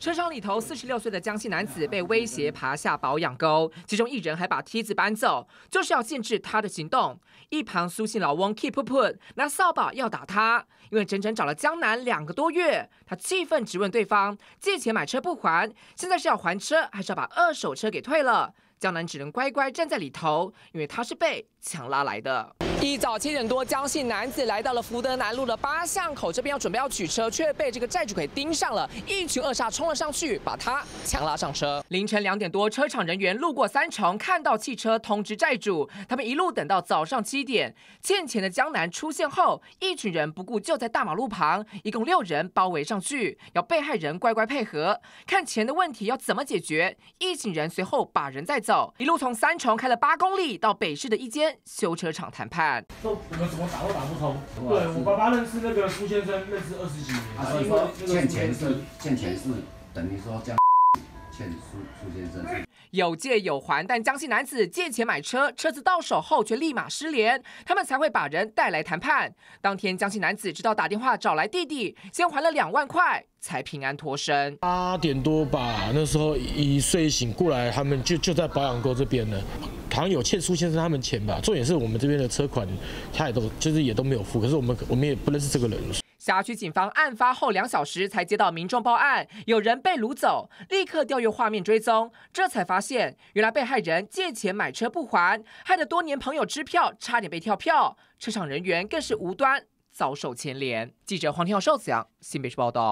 车上里头，四十六岁的江西男子被威胁爬下保养沟，其中一人还把梯子搬走，就是要限制他的行动。一旁苏姓老翁 keep put 拿扫把要打他，因为整整找了江南两个多月，他气愤质问对方：借钱买车不还，现在是要还车，还是要把二手车给退了？江南只能乖乖站在里头，因为他是被强拉来的。一早七点多，江姓男子来到了福德南路的八巷口这边，要准备要取车，却被这个债主给盯上了。一群恶煞冲了上去，把他强拉上车。凌晨两点多，车厂人员路过三重，看到汽车，通知债主。他们一路等到早上七点，欠钱的江南出现后，一群人不顾就在大马路旁，一共六人包围上去，要被害人乖乖配合，看钱的问题要怎么解决。一行人随后把人带走，一路从三重开了八公里到北市的一间修车厂谈判。都我们怎么打都打不通。对我爸爸认识那个苏先生，认识二十几年。所以说欠钱是，欠钱是等于说叫 欠苏苏先生。有借有还，但江西男子借钱买车，车子到手后却立马失联，他们才会把人带来谈判。当天江西男子直到打电话找来弟弟，先还了两万块，才平安脱身。八点多吧，那时候一睡醒过来，他们就就在保养沟这边了。好像有欠苏先生他们钱吧，重点是我们这边的车款，他也都就是也都没有付，可是我们我们也不认识这个人。辖区警方案发后两小时才接到民众报案，有人被掳走，立刻调阅画面追踪，这才发现原来被害人借钱买车不还，害得多年朋友支票差点被跳票，车厂人员更是无端遭受牵连。记者黄天耀、邵子阳，新北市报道。